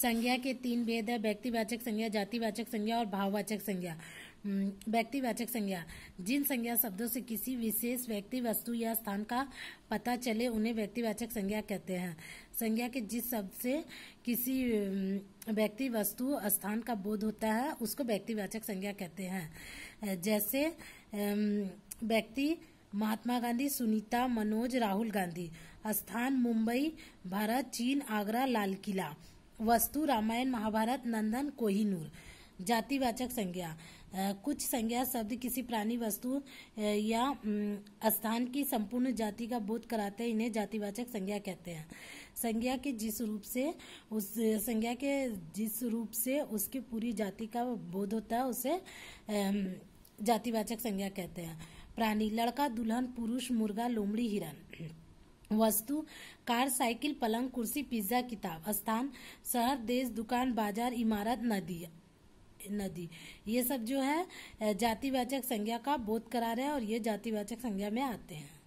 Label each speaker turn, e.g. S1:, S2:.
S1: संज्ञा के तीन भेद है व्यक्तिवाचक संज्ञा जातिवाचक संज्ञा और भाववाचक संज्ञा हम्म, व्यक्तिवाचक संज्ञा जिन संज्ञा शब्दों से किसी विशेष व्यक्ति वस्तु या स्थान का पता चले उन्हें व्यक्तिवाचक संज्ञा कहते हैं संज्ञा के जिस शब्द से किसी हम्म, व्यक्ति वस्तु स्थान का बोध होता है उसको व्यक्तिवाचक संज्ञा कहते हैं जैसे हम्म, व्यक्ति महात्मा गांधी सुनीता मनोज राहुल गांधी स्थान मुंबई भारत चीन आगरा लाल किला वस्तु रामायण महाभारत नंदन कोहिनूर जातिवाचक संज्ञा कुछ संज्ञा शब्द किसी प्राणी वस्तु या स्थान की संपूर्ण जाति का बोध कराते हैं इन्हें जातिवाचक संज्ञा कहते हैं संज्ञा के जिस रूप से उस संज्ञा के जिस रूप से उसकी पूरी जाति का बोध होता है उसे जातिवाचक संज्ञा कहते हैं प्राणी लड़का दुल्हन पुरुष मुर्गा लोमड़ी हिरण वस्तु कार साइकिल पलंग कुर्सी पिज्जा किताब स्थान शहर देश दुकान बाजार इमारत नदी नदी ये सब जो है जातिवाचक संज्ञा का बोध करा रहे हैं और ये जातिवाचक संज्ञा में आते हैं